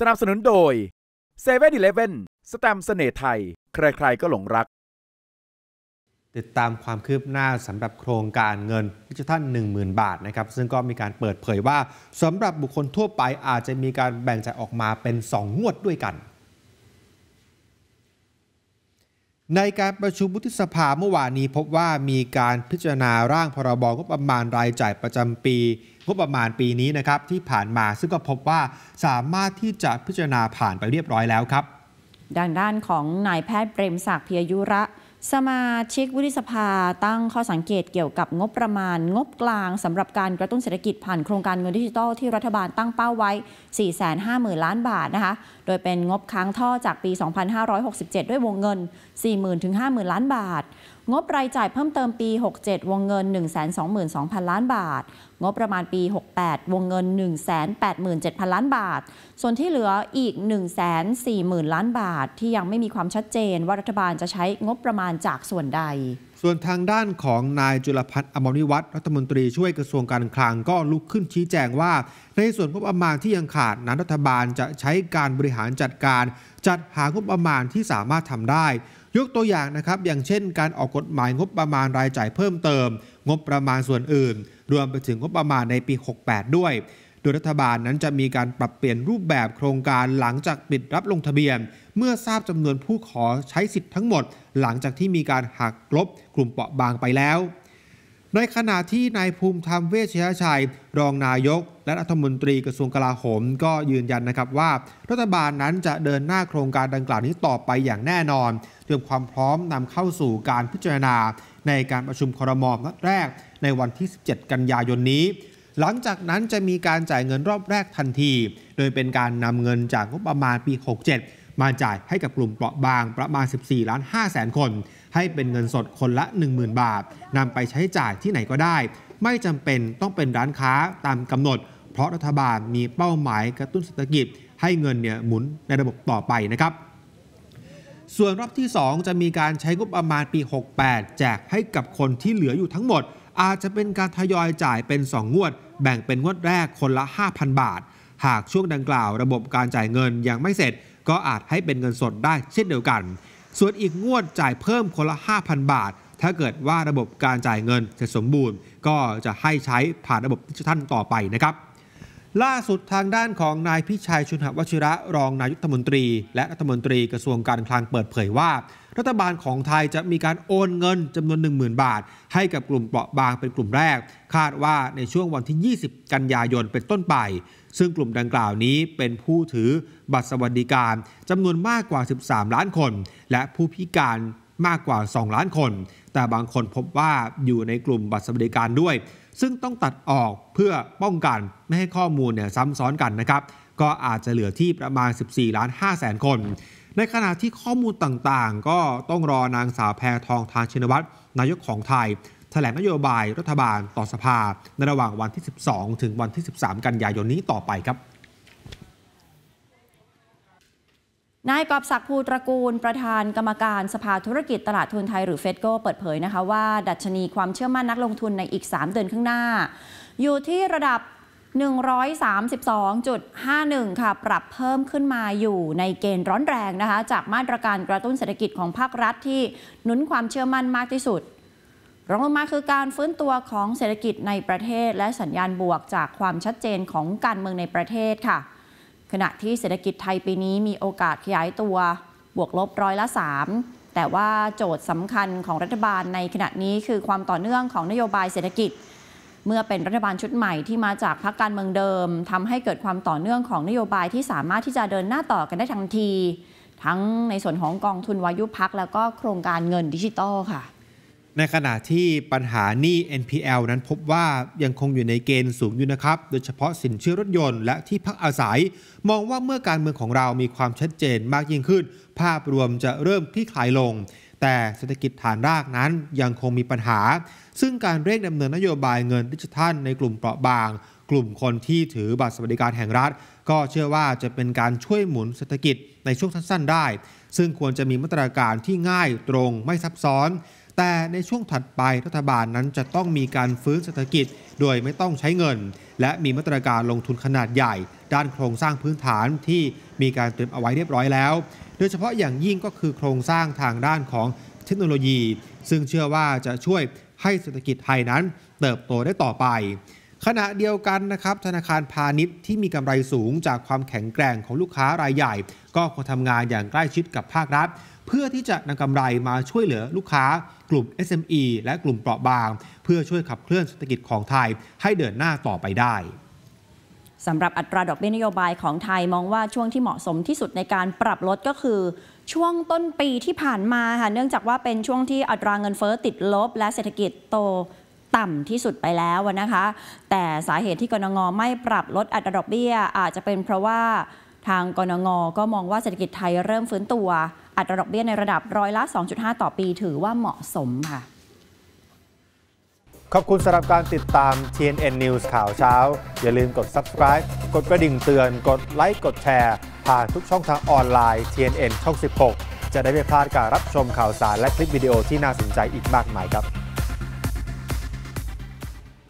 สนับสนุนโดย7 e เ e ่ e อีเลสแตมเสน่ห์ไทยใครๆก็หลงรัก ติดตามความคืบหน้าสำหรับโครงการเงินดิจิทัล10,000 บาทนะครับ ซึ่งก็มีการเปิดเผยว่าสำหรับบุคคลทั่วไปอาจจะมีการแบ่งจ่ายออกมาเป็น 2 งวดด้วยกันในการประชุมวุฒิสภาเมื่อวานนี้พบว่ามีการพิจารณาร่างพรบงบประมาณรายจ่ายประจำปีงบประมาณปีนี้นะครับที่ผ่านมาซึ่งก็พบว่าสามารถที่จะพิจารณาผ่านไปเรียบร้อยแล้วครับดังด้านของนายแพทย์เปรมศักดิ์เพียยุระสมาชิกวุฒิสภาตั้งข้อสังเกตเกี่ยวกับงบประมาณงบกลางสำหรับการกระตุ้นเศรษฐกิจผ่านโครงการเงินดิจิทัลที่รัฐบาลตั้งเป้าไว้ 450,000ล้านบาทนะคะโดยเป็นงบค้างท่อจากปี 2567 ด้วยวงเงิน 40,000 ถึง 50,000 ล้านบาทงบรายจ่ายเพิ่มเติมปี 67 วงเงิน 122,000 ล้านบาท งบประมาณปี 68 วงเงิน 187,000 ล้านบาท ส่วนที่เหลืออีก 140,000 ล้านบาท ที่ยังไม่มีความชัดเจนว่ารัฐบาลจะใช้งบประมาณจากส่วนใด ส่วนทางด้านของนายจุลพัฒน์อมรนิวัตรรัฐมนตรีช่วยกระทรวงการคลังก็ลุกขึ้นชี้แจงว่า ในส่วนงบประมาณที่ยังขาดนั้นรัฐบาลจะใช้การบริหารจัดการ จัดหางบประมาณที่สามารถทำได้ยกตัวอย่างนะครับ อย่างเช่นการออกกฎหมายงบประมาณรายจ่ายเพิ่มเติม งบประมาณส่วนอื่น รวมไปถึงงบประมาณในปี 68 ด้วย โดยรัฐบาลนั้นจะมีการปรับเปลี่ยนรูปแบบโครงการหลังจากปิดรับลงทะเบียน เมื่อทราบจำนวนผู้ขอใช้สิทธิ์ทั้งหมด หลังจากที่มีการหักลบกลุ่มเปราะบางไปแล้วในขณะที่นายภูมิธรรมเวชยชัย รองนายกและรัฐมนตรีกระทรวงกลาโหม ก็ยืนยันนะครับว่า รัฐบาลนั้นจะเดินหน้าโครงการดังกล่าวนี้ต่อไปอย่างแน่นอน เตรียมความพร้อมนำเข้าสู่การพิจารณาในการประชุมครมนัดแรก ในวันที่ 17 กันยายนนี้ หลังจากนั้นจะมีการจ่ายเงินรอบแรกทันทีโดยเป็นการนำเงินจากงบประมาณปี 67 มาจ่ายให้กับกลุ่มเปราะบางประมาณ 14ล้าน5แสนคนให้เป็นเงินสดคนละ 10,000 บาทนำไปใช้จ่ายที่ไหนก็ได้ ไม่จำเป็นต้องเป็นร้านค้าตามกำหนด เพราะรัฐบาลมีเป้าหมายกระตุ้นเศรษฐกิจ ให้เงินเนี่ยหมุนในระบบต่อไปนะครับ ส่วนรอบที่ 2 จะมีการใช้งบประมาณปี 68 แจกให้กับคนที่เหลืออยู่ทั้งหมด อาจจะเป็นการทยอยจ่ายเป็น 2 งวด แบ่งเป็นงวดแรกคนละ 5,000 บาท หากช่วงดังกล่าว ระบบการจ่ายเงินยังไม่เสร็จ ก็อาจให้เป็นเงินสดได้เช่นเดียวกันส่วนอีกงวดจ่ายเพิ่มคนละ 5,000 บาท ถ้าเกิดว่าระบบการจ่ายเงินเสร็จสมบูรณ์ ก็จะให้ใช้ผ่านระบบดิจิทัลต่อไปนะครับ ล่าสุดทางด้านของนายพิชัยชุนหวัชิระรองนายกรัฐมนตรีและรัฐมนตรีกระทรวงการคลังเปิดเผยว่ารัฐบาลของไทยจะมีการโอนเงินจำนวน 10,000 บาท ให้กับกลุ่มเปราะบางเป็นกลุ่มแรก คาดว่าในช่วงวันที่ 20 กันยายนเป็นต้นไป ซึ่งกลุ่มดังกล่าวนี้เป็นผู้ถือบัตรสวัสดิการจำนวนมากกว่า 13 ล้านคน และผู้พิการมากกว่า 2 ล้านคน แต่บางคนพบว่าอยู่ในกลุ่มบัตรสวัสดิการด้วย ซึ่งต้องตัดออกเพื่อป้องกันไม่ให้ข้อมูลเนี่ยซ้ำซ้อนกันนะครับก็อาจจะเหลือที่ประมาณ 14ล้าน5แสนคนในขณะที่ข้อมูลต่างๆ ก็ต้องรอนางสาวแพทองทานชินวัตร นายกของไทย แถลงนโยบายรัฐบาลต่อสภาในระหว่างวันที่ 12 ถึงวันที่ 13 กันยายนนี้ต่อไปครับ นายกอบศักดิ์ภูตระกูล ประธานกรรมการสภาธุรกิจตลาดทุนไทยหรือเฟดโกเปิดเผยนะคะว่า ดัชนีความเชื่อมั่นนักลงทุนในอีก 3 เดือนข้างหน้า อยู่ที่ระดับ132.51ค่ะปรับเพิ่มขึ้นมาอยู่ในเกณฑ์ร้อนแรงนะคะจากมาตรการกระตุ้นเศรษฐกิจของภาครัฐที่หนุนความเชื่อมั่นมากที่สุดรองลงมาคือการฟื้นตัวของเศรษฐกิจในประเทศ และสัญญาณบวกจากความชัดเจนของการเมืองในประเทศค่ะขณะที่เศรษฐกิจไทยปีนี้มีโอกาสขยายตัวบวกลบร้อยละ 3 แต่ว่าโจทย์สำคัญของรัฐบาลในขณะนี้คือความต่อเนื่องของนโยบายเศรษฐกิจเมื่อเป็นรัฐบาลชุดใหม่ที่มาจากพรรคการเมืองเดิม ทำให้เกิดความต่อเนื่องของนโยบายที่สามารถที่จะเดินหน้าต่อกันได้ทันที ทั้งในส่วนของกองทุนวายุพักแล้วก็โครงการเงินดิจิตอลค่ะ ในขณะที่ปัญหาหนี้ NPL นั้นพบว่ายังคงอยู่ในเกณฑ์สูงอยู่นะครับ โดยเฉพาะสินเชื่อรถยนต์และที่พักอาศัย มองว่าเมื่อการเมืองของเรามีความชัดเจนมากยิ่งขึ้น ภาพรวมจะเริ่มคลี่คลายลงแต่เศรษฐกิจฐานรากนั้นยังคงมีปัญหา ซึ่งการเร่งดำเนินนโยบายเงินดิจิทัล ในกลุ่มเปราะบาง กลุ่มคนที่ถือบัตรสวัสดิการแห่งรัฐ ก็เชื่อว่าจะเป็นการช่วยหมุนเศรษฐกิจในช่วงสั้น ๆ ได้ ซึ่งควรจะมีมาตรการที่ง่ายตรงไม่ซับซ้อนแต่ในช่วงถัดไป รัฐบาลนั้นจะต้องมีการฟื้นเศรษฐกิจโดยไม่ต้องใช้เงิน และมีมาตรการลงทุนขนาดใหญ่ ด้านโครงสร้างพื้นฐานที่มีการเตรียมเอาไว้เรียบร้อยแล้ว โดยเฉพาะอย่างยิ่งก็คือโครงสร้างทางด้านของเทคโนโลยี ซึ่งเชื่อว่าจะช่วยให้เศรษฐกิจไทยนั้นเติบโตได้ต่อไป ขณะเดียวกันนะครับธนาคารพาณิชย์ที่มีกำไรสูงจากความแข็งแกร่งของลูกค้ารายใหญ่ ก็ควรทำงานอย่างใกล้ชิดกับภาครัฐเพื่อที่จะนำกำไรมาช่วยเหลือลูกค้า กลุ่ม SME และกลุ่มเปราะบาง เพื่อช่วยขับเคลื่อนเศรษฐกิจของไทยให้เดินหน้าต่อไปได้ สำหรับอัตราดอกเบี้ยนโยบายของไทยมองว่าช่วงที่เหมาะสมที่สุดในการปรับลดก็คือ ช่วงต้นปีที่ผ่านมาค่ะเนื่องจากว่าเป็นช่วงที่อัตราเงินเฟอ้อติดลบ และเศรษฐกิจโตต่ำที่สุดไปแล้วนะคะ แต่สาเหตุที่กรงงไม่ปรับลดอัตราดอกเบี้ยอาจจะเป็นเพราะว่า ทางกรงงก็มองว่าเศรษฐกิจไทยเริ่มฟื้นตัวอัตราดอกเบี้ยในระดับร้อยละ 2.5 ต่อปีถือว่าเหมาะสมค่ะ ขอบคุณสำหรับการติดตาม TNN News ข่าวเช้า อย่าลืมกด subscribe กดกระดิ่งเตือน กดไลค์ กดแชร์ผ่านทุกช่องทางออนไลน์ TNN ช่อง 16 จะได้ไม่พลาดการรับชมข่าวสารและคลิปวิดีโอที่น่าสนใจอีกมากมายครับ